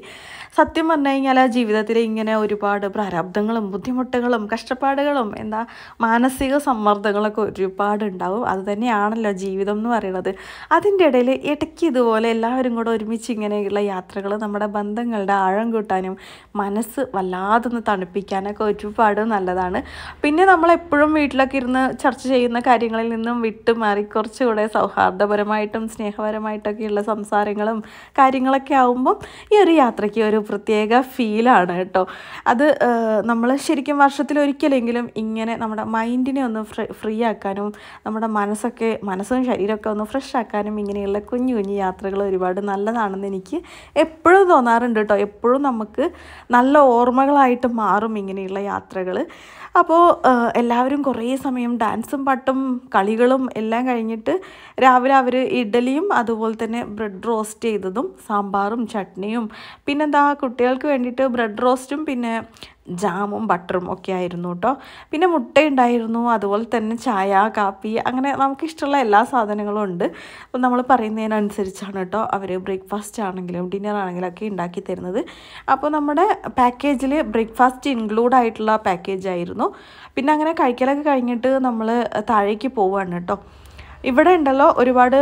സത്യം പറഞ്ഞു കഴിഞ്ഞാൽ ജീവിതത്തിൽ ഇങ്ങനെ ഒരുപാട് പ്രാരാബ്ദങ്ങളും ബുദ്ധിമുട്ടുകളും കഷ്ടപ്പാടുകളും എന്താ മാനസിക സമ്മർദ്ദങ്ങളൊക്കെ ഒരുപാട് ഉണ്ടാവും അതുതന്നെയാണല്ലോ ജീവിതം എന്ന് പറയുന്നത് അതിൻ്റെ ഇടയിൽ ഇടയ്ക്ക് ഇതുപോലെ എല്ലാവരും കൂടെ ഒരുമിച്ച് ഇങ്ങനെയുള്ള യാത്രകൾ നമ്മുടെ ബന്ധങ്ങളുടെ ആഴം കൂട്ടാനും മനസ്സ് വല്ലാതൊന്ന് തണുപ്പിക്കാനൊക്കെ ഒരുപാട് നല്ലതാണ് പിന്നെ നമ്മളെപ്പോഴും വീട്ടിലൊക്കെ ഇരുന്ന് ചർച്ച ചെയ്യുന്ന ചെയ്യുന്ന കാര്യങ്ങളിൽ നിന്നും വിട്ടുമാറി കുറച്ചുകൂടെ സൗഹാർദ്ദപരമായിട്ടും സ്നേഹപരമായിട്ടൊക്കെയുള്ള സംസാരങ്ങളും കാര്യങ്ങളൊക്കെ ആവുമ്പം ഈ ഒരു യാത്രയ്ക്ക് ഒരു പ്രത്യേക ഫീലാണ് കേട്ടോ അത് നമ്മൾ ശരിക്കും വർഷത്തിൽ ഒരിക്കലെങ്കിലും ഇങ്ങനെ നമ്മുടെ മൈൻഡിനെ ഒന്ന് ഫ്രീ ആക്കാനും നമ്മുടെ മനസ്സൊക്കെ മനസ്സും ശരീരമൊക്കെ ഒന്ന് ഫ്രഷ് ആക്കാനും ഇങ്ങനെയുള്ള കുഞ്ഞു കുഞ്ഞു യാത്രകൾ ഒരുപാട് നല്ലതാണെന്ന് എനിക്ക് എപ്പോഴും തോന്നാറുണ്ട് കേട്ടോ എപ്പോഴും നമുക്ക് നല്ല ഓർമ്മകളായിട്ട് മാറും ഇങ്ങനെയുള്ള യാത്രകൾ അപ്പോൾ എല്ലാവരും കുറേ സമയം ഡാൻസും പാട്ടും കളികളും എല്ലാം കഴിഞ്ഞിട്ട് രാവിലെ അവർ ഇഡലിയും അതുപോലെ തന്നെ ബ്രെഡ് റോസ്റ്റ് ചെയ്തതും സാമ്പാറും ചട്നിയും പിന്നെന്താ കുട്ടികൾക്ക് വേണ്ടിയിട്ട് ബ്രെഡ് റോസ്റ്റും പിന്നെ ജാമും ബട്ടറും ഒക്കെ ആയിരുന്നു കേട്ടോ പിന്നെ മുട്ടയുണ്ടായിരുന്നു അതുപോലെ തന്നെ ചായ കാപ്പി അങ്ങനെ നമുക്കിഷ്ടമുള്ള എല്ലാ സാധനങ്ങളും ഉണ്ട് അപ്പം നമ്മൾ പറയുന്നതിനനുസരിച്ചാണ് കേട്ടോ അവർ ബ്രേക്ക്ഫാസ്റ്റ് ആണെങ്കിലും ഡിന്നർ ആണെങ്കിലും ഒക്കെ ഉണ്ടാക്കി തരുന്നത് അപ്പോൾ നമ്മുടെ പാക്കേജിൽ ബ്രേക്ക്ഫാസ്റ്റ് ഇൻക്ലൂഡ് ആയിട്ടുള്ള പാക്കേജ് ആയിരുന്നു പിന്നെ അങ്ങനെ കഴിക്കലൊക്കെ കഴിഞ്ഞിട്ട് നമ്മൾ താഴേക്ക് പോവുകയാണ് കേട്ടോ ഇവിടെ ഉണ്ടല്ലോ ഒരുപാട്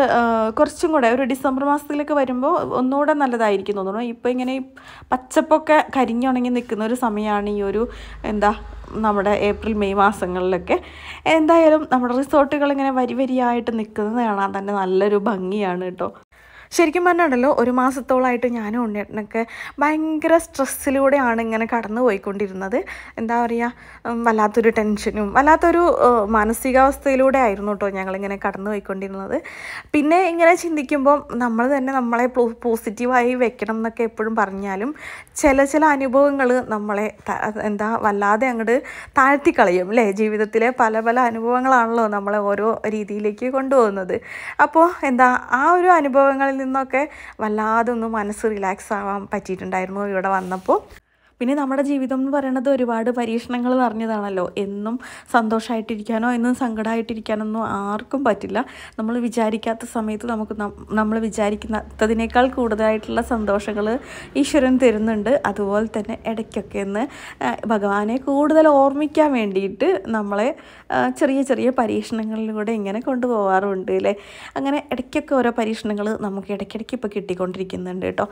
കുറച്ചും കൂടെ ഒരു ഡിസംബർ മാസത്തിലേക്ക് വരുമ്പോൾ ഒന്നുകൂടെ നല്ലതായിരിക്കും തോന്നുന്നു ഇപ്പോൾ ഇങ്ങനെ പച്ചപ്പൊക്കെ കരിഞ്ഞുണങ്ങി നിൽക്കുന്ന ഒരു സമയമാണ് ഈ ഒരു എന്താ നമ്മുടെ ഏപ്രിൽ മെയ് മാസങ്ങളിലൊക്കെ എന്തായാലും നമ്മുടെ റിസോർട്ടുകൾ ഇങ്ങനെ വരി വരിയായിട്ട് നിൽക്കുന്നത് കാണാൻ തന്നെ നല്ലൊരു ഭംഗിയാണ് കേട്ടോ ശരിക്കും പറഞ്ഞാണല്ലോ ഒരു മാസത്തോളമായിട്ട് ഞാനും ഉണ്ണിയേട്ടനൊക്കെ ഭയങ്കര സ്ട്രെസ്സിലൂടെയാണ് ഇങ്ങനെ കടന്നു പോയിക്കൊണ്ടിരുന്നത് എന്താ പറയുക വല്ലാത്തൊരു ടെൻഷനും വല്ലാത്തൊരു മാനസികാവസ്ഥയിലൂടെ ആയിരുന്നു കേട്ടോ ഞങ്ങളിങ്ങനെ കടന്നു പോയിക്കൊണ്ടിരുന്നത് പിന്നെ ഇങ്ങനെ ചിന്തിക്കുമ്പോൾ നമ്മൾ തന്നെ നമ്മളെ പോസിറ്റീവായി വെക്കണം എന്നൊക്കെ എപ്പോഴും പറഞ്ഞാലും ചില ചില അനുഭവങ്ങൾ നമ്മളെ എന്താ വല്ലാതെ അങ്ങോട്ട് താഴ്ത്തിക്കളയും അല്ലേ ജീവിതത്തിലെ പല പല അനുഭവങ്ങളാണല്ലോ നമ്മളെ ഓരോ രീതിയിലേക്ക് കൊണ്ടുപോകുന്നത് അപ്പോൾ എന്താ ആ ഒരു അനുഭവങ്ങളിൽ നിന്നൊക്കെ വല്ലാതൊന്ന് മനസ്സ് റിലാക്സ് ആവാൻ പറ്റിയിട്ടുണ്ടായിരുന്നു ഇവിടെ വന്നപ്പോൾ പിന്നെ നമ്മുടെ ജീവിതം എന്ന് പറയുന്നത് ഒരുപാട് പരീക്ഷണങ്ങൾ നിറഞ്ഞതാണല്ലോ എന്നും സന്തോഷമായിട്ടിരിക്കാനോ എന്നും സങ്കടമായിട്ടിരിക്കാനൊന്നും ആർക്കും പറ്റില്ല നമ്മൾ വിചാരിക്കാത്ത സമയത്ത് നമുക്ക് നമ്മൾ വിചാരിക്കുന്നതിനേക്കാൾ കൂടുതലായിട്ടുള്ള സന്തോഷങ്ങൾ ഈശ്വരൻ തരുന്നുണ്ട് അതുപോലെ തന്നെ ഇടയ്ക്കൊക്കെ ഒന്ന് ഭഗവാനെ കൂടുതൽ ഓർമ്മിക്കാൻ വേണ്ടിയിട്ട് നമ്മളെ ചെറിയ ചെറിയ പരീക്ഷണങ്ങളിലൂടെ ഇങ്ങനെ കൊണ്ടുപോകാറുണ്ട് അല്ലേ അങ്ങനെ ഇടയ്ക്കൊക്കെ ഓരോ പരീക്ഷണങ്ങൾ നമുക്ക് ഇടയ്ക്കിടയ്ക്ക് ഇപ്പോൾ കിട്ടിക്കൊണ്ടിരിക്കുന്നുണ്ട് കേട്ടോ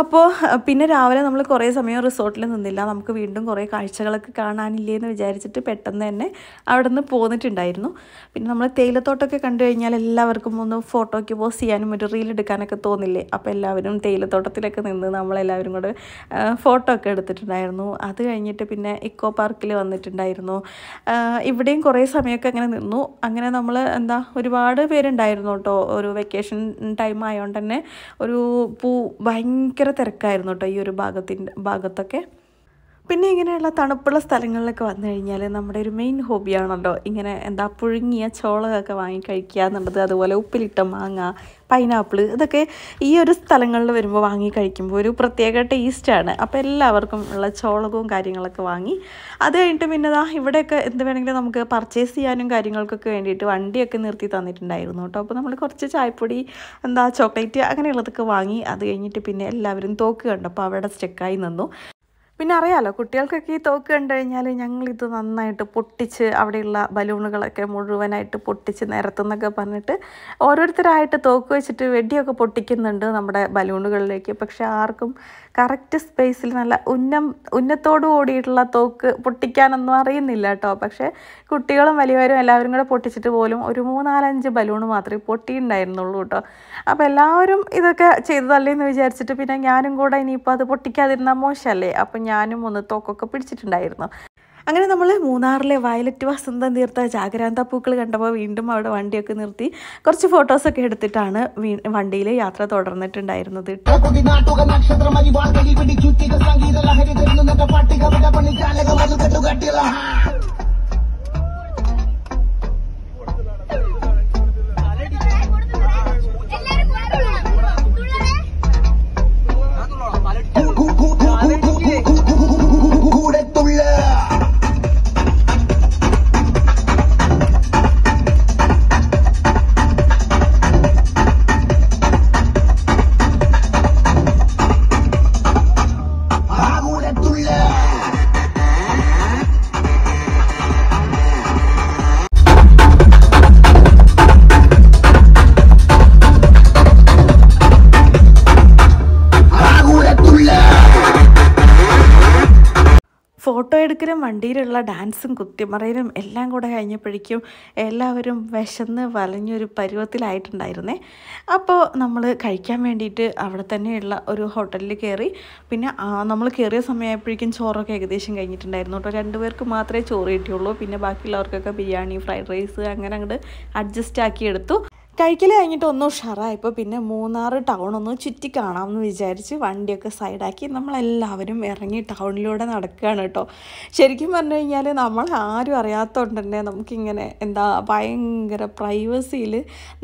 അപ്പോൾ പിന്നെ രാവിലെ നമ്മൾ കുറേ സമയം റിസോർട്ടിൽ നിന്നില്ല നമുക്ക് വീണ്ടും കുറേ കാഴ്ചകളൊക്കെ കാണാനില്ലേ എന്ന് വിചാരിച്ചിട്ട് പെട്ടെന്ന് തന്നെ അവിടെ നിന്ന് പോന്നിട്ടുണ്ടായിരുന്നു പിന്നെ നമ്മൾ തേയിലത്തോട്ടമൊക്കെ കണ്ടു കഴിഞ്ഞാൽ എല്ലാവർക്കും ഒന്ന് ഫോട്ടോയ്ക്ക് പോസ് ചെയ്യാനും ഒരു റീൽ എടുക്കാനൊക്കെ തോന്നില്ലേ അപ്പോൾ എല്ലാവരും തേയിലത്തോട്ടത്തിലൊക്കെ നിന്ന് നമ്മളെല്ലാവരും കൂടെ ഫോട്ടോ ഒക്കെ എടുത്തിട്ടുണ്ടായിരുന്നു അത് കഴിഞ്ഞിട്ട് പിന്നെ ഇക്കോ പാർക്കിൽ വന്നിട്ടുണ്ടായിരുന്നു ഇവിടെയും അത്രയും കുറേ സമയമൊക്കെ അങ്ങനെ നിന്നു അങ്ങനെ നമ്മൾ എന്താ ഒരുപാട് പേരുണ്ടായിരുന്നു കേട്ടോ ഒരു വെക്കേഷൻ ടൈം ആയതുകൊണ്ട് തന്നെ ഒരു പൂ ഭയങ്കര തിരക്കായിരുന്നു കേട്ടോ ഈ ഒരു ഭാഗത്തിൻ്റെ ഭാഗത്തൊക്കെ പിന്നെ ഇങ്ങനെയുള്ള തണുപ്പുള്ള സ്ഥലങ്ങളിലൊക്കെ വന്നു കഴിഞ്ഞാൽ നമ്മുടെ ഒരു മെയിൻ ഹോബിയാണല്ലോ ഇങ്ങനെ എന്താ പുഴുങ്ങിയ ചോളകൊക്കെ വാങ്ങി കഴിക്കുക എന്നുള്ളത് അതുപോലെ ഉപ്പിലിട്ട മാങ്ങ പൈനാപ്പിൾ ഇതൊക്കെ ഈ ഒരു സ്ഥലങ്ങളിൽ വരുമ്പോൾ വാങ്ങി കഴിക്കുമ്പോൾ ഒരു പ്രത്യേക ടേസ്റ്റാണ് അപ്പോൾ എല്ലാവർക്കും ഉള്ള ചോളകവും കാര്യങ്ങളൊക്കെ വാങ്ങി അത് കഴിഞ്ഞിട്ട് പിന്നെ ഇതാ ഇവിടെയൊക്കെ എന്ത് വേണമെങ്കിലും നമുക്ക് പർച്ചേസ് ചെയ്യാനും കാര്യങ്ങൾക്കൊക്കെ വേണ്ടിയിട്ട് വണ്ടിയൊക്കെ നിർത്തി തന്നിട്ടുണ്ടായിരുന്നു കേട്ടോ അപ്പോൾ നമ്മൾ കുറച്ച് ചായപ്പൊടി എന്താ ചോക്ലേറ്റ് അങ്ങനെയുള്ളതൊക്കെ വാങ്ങി അത് കഴിഞ്ഞിട്ട് പിന്നെ എല്ലാവരും തോക്ക് കണ്ടപ്പോൾ അവിടെ സ്റ്റെക്കായി നിന്നു പിന്നെ അറിയാലോ കുട്ടികൾക്കൊക്കെ ഈ തോക്ക് കണ്ടു കഴിഞ്ഞാൽ ഞങ്ങളിത് നന്നായിട്ട് പൊട്ടിച്ച് അവിടെയുള്ള ബലൂണുകളൊക്കെ മുഴുവനായിട്ട് പൊട്ടിച്ച് നിരത്തുന്നൊക്കെ പറഞ്ഞിട്ട് ഓരോരുത്തരായിട്ട് തോക്ക് വെച്ചിട്ട് വെടിയൊക്കെ പൊട്ടിക്കുന്നുണ്ട് നമ്മുടെ ബലൂണുകളിലേക്ക് പക്ഷെ ആർക്കും കറക്റ്റ് സ്പേസിൽ നല്ല ഉന്നം ഉന്നത്തോട് കൂടിയിട്ടുള്ള തോക്ക് പൊട്ടിക്കാനൊന്നും അറിയുന്നില്ല കേട്ടോ പക്ഷേ കുട്ടികളും വലിയവരും എല്ലാവരും കൂടെ പൊട്ടിച്ചിട്ട് പോലും ഒരു മൂന്നാലഞ്ച് ബലൂൺ മാത്രമേ പൊട്ടിയിട്ടുണ്ടായിരുന്നുള്ളൂ കേട്ടോ അപ്പോൾ എല്ലാവരും ഇതൊക്കെ ചെയ്തതല്ലേ എന്ന് വിചാരിച്ചിട്ട് പിന്നെ ഞാനും കൂടെ ഇനിയിപ്പോൾ അത് പൊട്ടിക്കാതിരുന്ന മോശമല്ലേ അപ്പം ഞാനും ഒന്ന് തോക്കൊക്കെ പിടിച്ചിട്ടുണ്ടായിരുന്നു അങ്ങനെ നമ്മൾ മൂന്നാറിലെ വയലറ്റ് വസന്തം തീർത്ത ജാഗ്രാന്ത പൂക്കൾ കണ്ടപ്പോൾ വീണ്ടും അവിടെ വണ്ടിയൊക്കെ നിർത്തി കുറച്ച് ഫോട്ടോസൊക്കെ എടുത്തിട്ടാണ് വണ്ടിയിൽ യാത്ര തുടർന്നിട്ടുണ്ടായിരുന്നത് കേട്ടോ തിടുക്കനും വണ്ടിയിലുള്ള ഡാൻസും കുത്തിമറയിലും എല്ലാം കൂടെ കഴിഞ്ഞപ്പോഴേക്കും എല്ലാവരും വിശന്ന് വലഞ്ഞൊരു പരുവത്തിലായിട്ടുണ്ടായിരുന്നേ അപ്പോൾ നമ്മൾ കഴിക്കാൻ വേണ്ടിയിട്ട് അവിടെ തന്നെയുള്ള ഒരു ഹോട്ടലിൽ കയറി പിന്നെ നമ്മൾ കയറിയ സമയമായപ്പോഴേക്കും ചോറൊക്കെ ഏകദേശം കഴിഞ്ഞിട്ടുണ്ടായിരുന്നു കേട്ടോ രണ്ടുപേർക്ക് മാത്രമേ ചോറ് കിട്ടിയുള്ളൂ പിന്നെ ബാക്കിയുള്ളവർക്കൊക്കെ ബിരിയാണി ഫ്രൈഡ് റൈസ് അങ്ങനെ അങ്ങോട്ട് അഡ്ജസ്റ്റ് ആക്കി എടുത്തു കഴിക്കൽ കഴിഞ്ഞിട്ട് ഒന്ന് ഉഷാറായപ്പോൾ പിന്നെ മൂന്നാർ ടൗൺ ഒന്ന് ചുറ്റി കാണാമെന്ന് വിചാരിച്ച് വണ്ടിയൊക്കെ സൈഡാക്കി നമ്മളെല്ലാവരും ഇറങ്ങി ടൗണിലൂടെ നടക്കുകയാണ് കേട്ടോ ശരിക്കും പറഞ്ഞു കഴിഞ്ഞാൽ നമ്മൾ ആരും അറിയാത്തതുകൊണ്ടന്നെ നമുക്കിങ്ങനെ എന്താ ഭയങ്കര പ്രൈവസിയിൽ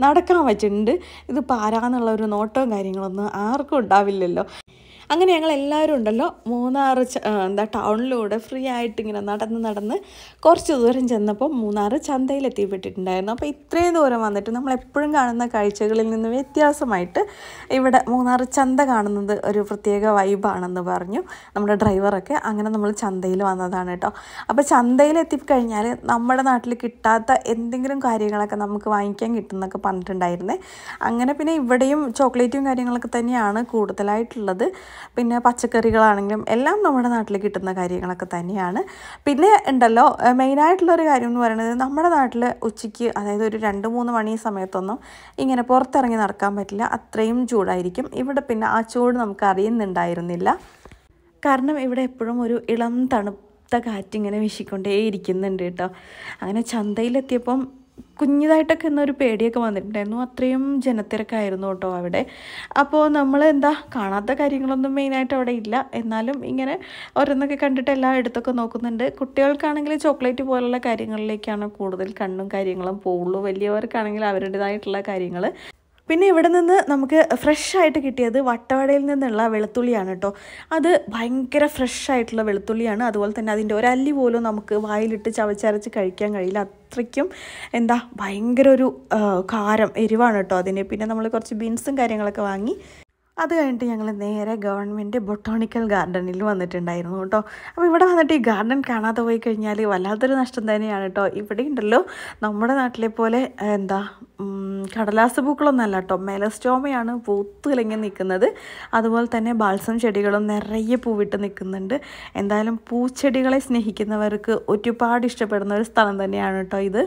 നടക്കാൻ പറ്റുന്നുണ്ട് ഇത് പാരാന്നുള്ള ഒരു നോട്ടവും കാര്യങ്ങളൊന്നും ആർക്കും ഉണ്ടാവില്ലല്ലോ അങ്ങനെ ഞങ്ങൾ എല്ലാവരും ഉണ്ടല്ലോ മൂന്നാർ എന്താ ടൗണിലൂടെ ഫ്രീ ആയിട്ട് ഇങ്ങനെ നടന്ന് നടന്ന് കുറച്ച് ദൂരം ചെന്നപ്പോൾ മൂന്നാർ ചന്തയിൽ എത്തിപ്പെട്ടിട്ടുണ്ടായിരുന്നു അപ്പോൾ ഇത്രയും ദൂരം വന്നിട്ട് നമ്മൾ എപ്പോഴും കാണുന്ന കാഴ്ചകളിൽ നിന്ന് വ്യത്യാസമായിട്ട് ഇവിടെ മൂന്നാർ ചന്ത കാണുന്നത് ഒരു പ്രത്യേക വൈബാണെന്ന് പറഞ്ഞു നമ്മുടെ ഡ്രൈവറൊക്കെ അങ്ങനെ നമ്മൾ ചന്തയിൽ വന്നതാണ് കേട്ടോ അപ്പോൾ ചന്തയിൽ എത്തിക്കഴിഞ്ഞാൽ നമ്മുടെ നാട്ടിൽ കിട്ടാത്ത എന്തെങ്കിലും കാര്യങ്ങളൊക്കെ നമുക്ക് വാങ്ങിക്കാൻ കിട്ടുമെന്നൊക്കെ പറഞ്ഞിട്ടുണ്ടായിരുന്നേ അങ്ങനെ പിന്നെ ഇവിടെയും ചോക്ലേറ്റും കാര്യങ്ങളൊക്കെ തന്നെയാണ് കൂടുതലായിട്ടുള്ളത് പിന്നെ പച്ചക്കറികളാണെങ്കിലും എല്ലാം നമ്മുടെ നാട്ടിൽ കിട്ടുന്ന കാര്യങ്ങളൊക്കെ തന്നെയാണ് പിന്നെ ഉണ്ടല്ലോ മെയിനായിട്ടുള്ളൊരു കാര്യം എന്ന് പറയുന്നത് നമ്മുടെ നാട്ടിൽ ഉച്ചയ്ക്ക് അതായത് ഒരു രണ്ട് മൂന്ന് മണി സമയത്തൊന്നും ഇങ്ങനെ പുറത്തിറങ്ങി നടക്കാൻ പറ്റില്ല അത്രയും ചൂടായിരിക്കും ഇവിടെ പിന്നെ ആ ചൂട് നമുക്ക് അറിയുന്നുണ്ടായിരുന്നില്ല കാരണം ഇവിടെ എപ്പോഴും ഒരു ഇളം തണുത്ത കാറ്റിങ്ങനെ വീശിക്കൊണ്ടേയിരിക്കുന്നുണ്ട് കേട്ടോ അങ്ങനെ ചന്തയിലെത്തിയപ്പം കുഞ്ഞതായിട്ടൊക്കെ എന്നൊരു പേടിയൊക്കെ വന്നിട്ടുണ്ടായിരുന്നു അത്രയും ജനത്തിരക്കായിരുന്നു കേട്ടോ അവിടെ അപ്പോൾ നമ്മൾ എന്താ കാണാത്ത കാര്യങ്ങളൊന്നും മെയിനായിട്ട് അവിടെ ഇല്ല എന്നാലും ഇങ്ങനെ ഓരോന്നൊക്കെ കണ്ടിട്ട് ഇടത്തൊക്കെ നോക്കുന്നുണ്ട് കുട്ടികൾക്കാണെങ്കിൽ ചോക്ലേറ്റ് പോലുള്ള കാര്യങ്ങളിലേക്കാണ് കൂടുതൽ കണ്ണും കാര്യങ്ങളും പോവുള്ളൂ വലിയവർക്കാണെങ്കിൽ അവരുടേതായിട്ടുള്ള കാര്യങ്ങൾ പിന്നെ ഇവിടെ നിന്ന് നമുക്ക് ഫ്രഷ് ആയിട്ട് കിട്ടിയത് വട്ടവടയിൽ നിന്നുള്ള വെളുത്തുള്ളിയാണ് കേട്ടോ അത് ഭയങ്കര ഫ്രഷ് ആയിട്ടുള്ള വെളുത്തുള്ളിയാണ് അതുപോലെ തന്നെ അതിൻ്റെ ഒരല്ലി പോലും നമുക്ക് വായിലിട്ട് ചവച്ചരച്ച് കഴിക്കാൻ കഴിയില്ല അത്രയ്ക്കും എന്താ ഭയങ്കര ഒരു കാരം എരിവാണ് കേട്ടോ അതിന് പിന്നെ നമ്മൾ കുറച്ച് ബീൻസും കാര്യങ്ങളൊക്കെ വാങ്ങി അത് കഴിഞ്ഞിട്ട് ഞങ്ങൾ നേരെ ഗവൺമെൻറ് ബൊട്ടോണിക്കൽ ഗാർഡനിൽ വന്നിട്ടുണ്ടായിരുന്നു കേട്ടോ അപ്പോൾ ഇവിടെ വന്നിട്ട് ഈ ഗാർഡൻ കാണാതെ പോയി കഴിഞ്ഞാൽ വല്ലാത്തൊരു നഷ്ടം തന്നെയാണ് കേട്ടോ ഇവിടെ ഉണ്ടല്ലോ നമ്മുടെ നാട്ടിലെ പോലെ എന്താ കടലാസ് പൂക്കളൊന്നല്ല കേട്ടോ മെലസ്റ്റോമയാണ് പൂത്ത് കലങ്ങി നിൽക്കുന്നത് അതുപോലെ തന്നെ ബാൽസം ചെടികളും നിറയെ പൂവിട്ട് നിൽക്കുന്നുണ്ട് എന്തായാലും പൂച്ചെടികളെ സ്നേഹിക്കുന്നവർക്ക് ഒരുപാട് ഇഷ്ടപ്പെടുന്ന ഒരു സ്ഥലം തന്നെയാണ് കേട്ടോ ഇത്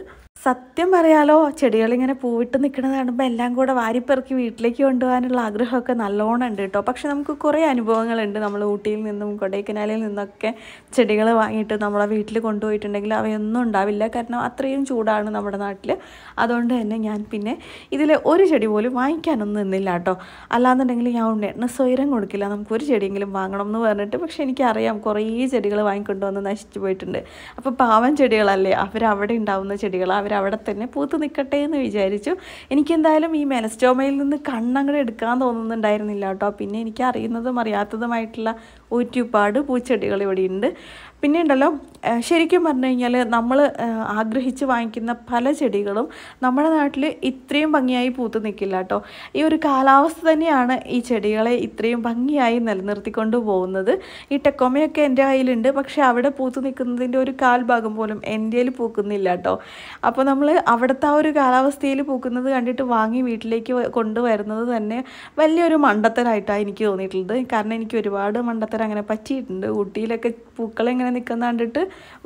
സത്യം പറയാലോ ചെടികളിങ്ങനെ പൂവിട്ട് നിൽക്കുന്നത് കാണുമ്പോൾ എല്ലാം കൂടെ വാരിപ്പെറുക്കി വീട്ടിലേക്ക് കൊണ്ടുപോകാനുള്ള ആഗ്രഹമൊക്കെ നല്ലോണം ഉണ്ട് കേട്ടോ പക്ഷെ നമുക്ക് കുറേ അനുഭവങ്ങളുണ്ട് നമ്മൾ ഊട്ടിയിൽ നിന്നും കൊടൈക്കനാലിൽ നിന്നൊക്കെ ചെടികൾ വാങ്ങിയിട്ട് നമ്മളെ വീട്ടിൽ കൊണ്ടുപോയിട്ടുണ്ടെങ്കിൽ അവയൊന്നും ഉണ്ടാവില്ല കാരണം അത്രയും ചൂടാണ് നമ്മുടെ നാട്ടിൽ അതുകൊണ്ട് തന്നെ ഞാൻ പിന്നെ ഇതിൽ ഒരു ചെടി പോലും വാങ്ങിക്കാനൊന്നും നിന്നില്ല കേട്ടോ അല്ലാന്നുണ്ടെങ്കിൽ ഞാൻ ഉണ്ടെണ്ണ സ്വയം കൊടുക്കില്ല നമുക്ക് ഒരു ചെടിയെങ്കിലും വാങ്ങണം എന്ന് പറഞ്ഞിട്ട് പക്ഷെ എനിക്കറിയാം കുറേ ചെടികൾ വാങ്ങിക്കൊണ്ടുവന്ന് നശിച്ചു പോയിട്ടുണ്ട് അപ്പോൾ പാവൻ ചെടികളല്ലേ അവരവിടെ ഉണ്ടാവുന്ന ചെടികൾ അവർ അവരവിടെ തന്നെ പൂത്ത് നിൽക്കട്ടെ എന്ന് വിചാരിച്ചു എനിക്കെന്തായാലും ഈ മെനസ്റ്റോമയിൽ നിന്ന് കണ്ണങ്ങടെ എടുക്കാൻ തോന്നുന്നുണ്ടായിരുന്നില്ല കേട്ടോ പിന്നെ എനിക്ക് അറിയുന്നതും അറിയാത്തതുമായിട്ടുള്ള ഒരുപാട് പൂച്ചെടികൾ ഇവിടെ ഉണ്ട് പിന്നെയുണ്ടല്ലോ ശരിക്കും പറഞ്ഞു കഴിഞ്ഞാൽ നമ്മൾ ആഗ്രഹിച്ച് വാങ്ങിക്കുന്ന പല ചെടികളും നമ്മുടെ നാട്ടിൽ ഇത്രയും ഭംഗിയായി പൂത്ത് നിൽക്കില്ല കേട്ടോ ഈ ഒരു കാലാവസ്ഥ തന്നെയാണ് ഈ ചെടികളെ ഇത്രയും ഭംഗിയായി നിലനിർത്തിക്കൊണ്ട് പോകുന്നത് ഈ ടെക്കോമയൊക്കെ എൻ്റെ കയ്യിലുണ്ട് പക്ഷേ അവിടെ പൂത്ത് നിൽക്കുന്നതിൻ്റെ ഒരു കാൽഭാഗം പോലും എൻ്റെയിൽ പൂക്കുന്നില്ല കേട്ടോ അപ്പോൾ നമ്മൾ അവിടുത്തെ ആ ഒരു കാലാവസ്ഥയിൽ പൂക്കുന്നത് കണ്ടിട്ട് വാങ്ങി വീട്ടിലേക്ക് കൊണ്ടുവരുന്നത് തന്നെ വലിയൊരു മണ്ടത്തരായിട്ടാണ് എനിക്ക് തോന്നിയിട്ടുള്ളത് കാരണം എനിക്ക് ഒരുപാട് മണ്ടത്തരം അങ്ങനെ പറ്റിയിട്ടുണ്ട് ഊട്ടിയിലൊക്കെ പൂക്കളെങ്ങനെ നിൽക്കുന്ന കണ്ടിട്ട്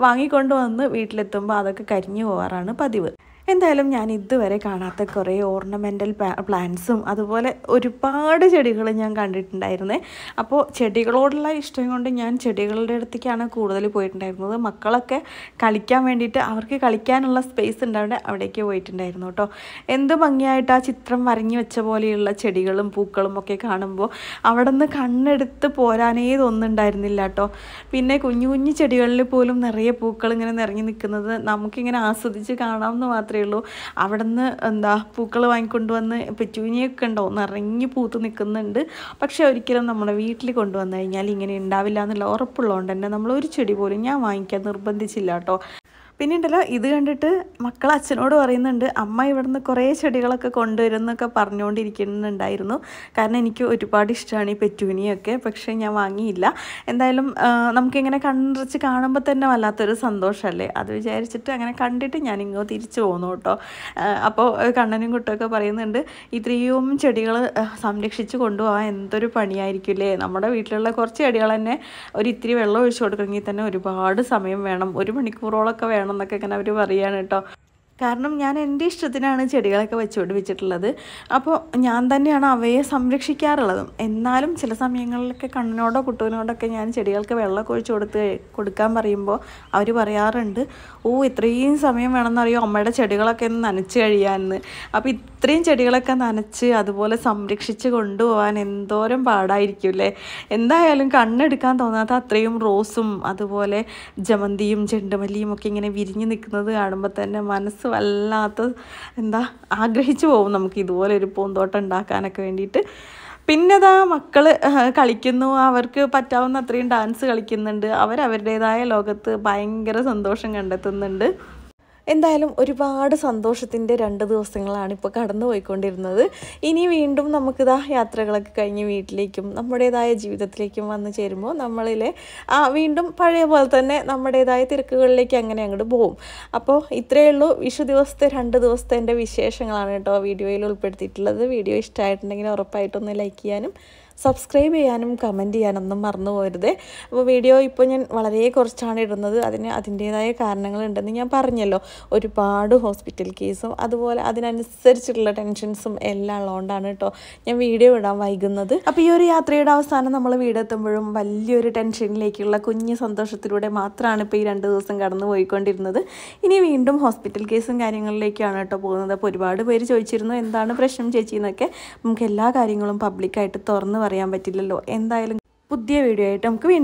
വാങ്ങിക്കൊണ്ട് വന്ന് വീട്ടിലെത്തുമ്പോൾ അതൊക്കെ കരിഞ്ഞു പോവാറാണ് പതിവ് എന്തായാലും ഞാൻ ഇതുവരെ കാണാത്ത കുറേ ഓർണമെൻ്റൽ പ്ലാന്റ്സും അതുപോലെ ഒരുപാട് ചെടികൾ ഞാൻ കണ്ടിട്ടുണ്ടായിരുന്നേ അപ്പോൾ ചെടികളോടുള്ള ഇഷ്ടം കൊണ്ട് ഞാൻ ചെടികളുടെ അടുത്തേക്കാണ് കൂടുതൽ പോയിട്ടുണ്ടായിരുന്നത് മക്കളൊക്കെ കളിക്കാൻ വേണ്ടിയിട്ട് അവർക്ക് കളിക്കാനുള്ള സ്പേസ് ഉണ്ടാവേണ്ട അവിടേക്ക് പോയിട്ടുണ്ടായിരുന്നു കേട്ടോ എന്ത് ഭംഗിയായിട്ട് ആ ചിത്രം വരഞ്ഞു വെച്ച പോലെയുള്ള ചെടികളും പൂക്കളും ഒക്കെ കാണുമ്പോൾ അവിടെ നിന്ന് കണ്ണെടുത്ത് പോരാനേ തോന്നുന്നുണ്ടായിരുന്നില്ല കേട്ടോ പിന്നെ കുഞ്ഞു കുഞ്ഞു ചെടികളിൽ പോലും നിറയെ പൂക്കൾ ഇങ്ങനെ നിറഞ്ഞു നിൽക്കുന്നത് നമുക്കിങ്ങനെ ആസ്വദിച്ച് കാണാമെന്ന് മാത്രം മാത്രമേ ഉള്ളൂ അവിടെ നിന്ന് എന്താ പൂക്കൾ വാങ്ങിക്കൊണ്ടുവന്ന് പെറ്റൂനിയൊക്കെ ഉണ്ടോ നിറഞ്ഞ് പൂത്ത് നിൽക്കുന്നുണ്ട് പക്ഷേ ഒരിക്കലും നമ്മുടെ വീട്ടിൽ കൊണ്ടുവന്നു കഴിഞ്ഞാൽ ഇങ്ങനെ ഉണ്ടാവില്ല എന്നുള്ള ഉറപ്പുള്ളതുകൊണ്ട് തന്നെ നമ്മൾ ഒരു ചെടി പോലും ഞാൻ വാങ്ങിക്കാൻ നിർബന്ധിച്ചില്ല കേട്ടോ പിന്നെ ഉണ്ടല്ലോ ഇത് കണ്ടിട്ട് മക്കൾ അച്ഛനോട് പറയുന്നുണ്ട് അമ്മ ഇവിടുന്ന് കുറേ ചെടികളൊക്കെ കൊണ്ടുവരുന്നൊക്കെ പറഞ്ഞുകൊണ്ടിരിക്കുന്നുണ്ടായിരുന്നു കാരണം എനിക്ക് ഒരുപാട് ഇഷ്ടമാണ് ഈ പെറ്റൂനിയൊക്കെ പക്ഷേ ഞാൻ വാങ്ങിയില്ല എന്തായാലും നമുക്കിങ്ങനെ കണ്ടിച്ച് കാണുമ്പോൾ തന്നെ വല്ലാത്തൊരു സന്തോഷമല്ലേ അത് വിചാരിച്ചിട്ട് അങ്ങനെ കണ്ടിട്ട് ഞാൻ ഇങ്ങോ തിരിച്ചു പോകുന്നു കേട്ടോ അപ്പോൾ കണ്ണനും കുട്ടൊക്കെ പറയുന്നുണ്ട് ഇത്രയും ചെടികൾ സംരക്ഷിച്ച് കൊണ്ടുപോകാൻ എന്തൊരു പണിയായിരിക്കില്ലേ നമ്മുടെ വീട്ടിലുള്ള കുറച്ച് ചെടികൾ തന്നെ ഒരു ഇത്തിരി വെള്ളം ഒഴിച്ചു കൊടുക്കണമെങ്കിൽ തന്നെ ഒരുപാട് സമയം വേണം ഒരു മണിക്കൂറോളൊക്കെ വേണം എന്നൊക്കെ ഇങ്ങനെ അവർ പറയുകയാണ് കേട്ടോ കാരണം ഞാൻ എൻ്റെ ഇഷ്ടത്തിനാണ് ചെടികളൊക്കെ വെച്ചുപിടിപ്പിച്ചിട്ടുള്ളത് അപ്പോൾ ഞാൻ തന്നെയാണ് അവയെ സംരക്ഷിക്കാറുള്ളതും എന്നാലും ചില സമയങ്ങളിലൊക്കെ കണ്ണിനോടോ കുട്ടുവിനോടൊക്കെ ഞാൻ ചെടികൾക്ക് വെള്ളമൊക്കെ ഒഴിച്ചു കൊടുത്ത് കൊടുക്കാൻ പറയുമ്പോൾ അവർ പറയാറുണ്ട് ഓ ഇത്രയും സമയം വേണമെന്നറിയോ അമ്മയുടെ ചെടികളൊക്കെ ഒന്ന് നനച്ച് കഴിയാമെന്ന് അപ്പോൾ ഇത്രയും ചെടികളൊക്കെ നനച്ച് അതുപോലെ സംരക്ഷിച്ച് കൊണ്ടുപോകാൻ എന്തോരം പാടായിരിക്കും അല്ലേ എന്തായാലും കണ്ണെടുക്കാൻ തോന്നാത്ത അത്രയും റോസും അതുപോലെ ജമന്തിയും ചെണ്ടുമല്ലിയും ഒക്കെ ഇങ്ങനെ വിരിഞ്ഞു നിൽക്കുന്നത് കാണുമ്പോൾ തന്നെ മനസ്സ് വല്ലാത്ത എന്താ ആഗ്രഹിച്ചു പോകും നമുക്ക് ഇതുപോലെ ഒരു പൂന്തോട്ടം ഉണ്ടാക്കാനൊക്കെ വേണ്ടിയിട്ട് പിന്നെതാ മക്കൾ കളിക്കുന്നു അവർക്ക് പറ്റാവുന്ന അത്രയും ഡാൻസ് കളിക്കുന്നുണ്ട് അവരവരുടേതായ ലോകത്ത് ഭയങ്കര സന്തോഷം കണ്ടെത്തുന്നുണ്ട് എന്തായാലും ഒരുപാട് സന്തോഷത്തിൻ്റെ രണ്ട് ദിവസങ്ങളാണ് ഇപ്പോൾ കടന്നു പോയിക്കൊണ്ടിരുന്നത് ഇനി വീണ്ടും നമുക്കിതാ യാത്രകളൊക്കെ കഴിഞ്ഞ് വീട്ടിലേക്കും നമ്മുടേതായ ജീവിതത്തിലേക്കും വന്നു ചേരുമ്പോൾ നമ്മളിലെ ആ വീണ്ടും പഴയ പോലെ തന്നെ നമ്മുടേതായ തിരക്കുകളിലേക്ക് അങ്ങനെ അങ്ങോട്ട് പോകും അപ്പോൾ ഇത്രയേ ഉള്ളൂ വിഷു ദിവസത്തെ രണ്ട് ദിവസത്തെ എൻ്റെ വിശേഷങ്ങളാണ് കേട്ടോ വീഡിയോയിൽ ഉൾപ്പെടുത്തിയിട്ടുള്ളത് വീഡിയോ ഇഷ്ടമായിട്ടുണ്ടെങ്കിൽ ഉറപ്പായിട്ടൊന്ന് ലൈക്ക് ചെയ്യാനും സബ്സ്ക്രൈബ് ചെയ്യാനും കമൻറ്റ് ചെയ്യാനൊന്നും മറന്നു പോരുത് അപ്പോൾ വീഡിയോ ഇപ്പോൾ ഞാൻ വളരെ കുറച്ചാണ് ഇടുന്നത് അതിന് അതിൻ്റേതായ കാരണങ്ങളുണ്ടെന്ന് ഞാൻ പറഞ്ഞല്ലോ ഒരുപാട് ഹോസ്പിറ്റൽ കേസും അതുപോലെ അതിനനുസരിച്ചിട്ടുള്ള ടെൻഷൻസും എല്ലാം ഉള്ളതുകൊണ്ടാണ് കേട്ടോ ഞാൻ വീഡിയോ ഇടാൻ വൈകുന്നത് അപ്പോൾ ഈ ഒരു യാത്രയുടെ അവസാനം നമ്മൾ വീടെത്തുമ്പോഴും വലിയൊരു ടെൻഷനിലേക്കുള്ള കുഞ്ഞ് സന്തോഷത്തിലൂടെ മാത്രമാണ് ഇപ്പോൾ ഈ രണ്ട് ദിവസം കടന്നു പോയിക്കൊണ്ടിരുന്നത് ഇനി വീണ്ടും ഹോസ്പിറ്റൽ കേസും കാര്യങ്ങളിലേക്കാണ് കേട്ടോ പോകുന്നത് അപ്പോൾ ഒരുപാട് പേര് ചോദിച്ചിരുന്നു എന്താണ് പ്രശ്നം ചേച്ചി എന്നൊക്കെ നമുക്ക് എല്ലാ കാര്യങ്ങളും പബ്ലിക്കായിട്ട് തുറന്ന് പറയാൻ പറ്റില്ലല്ലോ എന്തായാലും പുതിയ വീഡിയോ ആയിട്ട് നമുക്ക്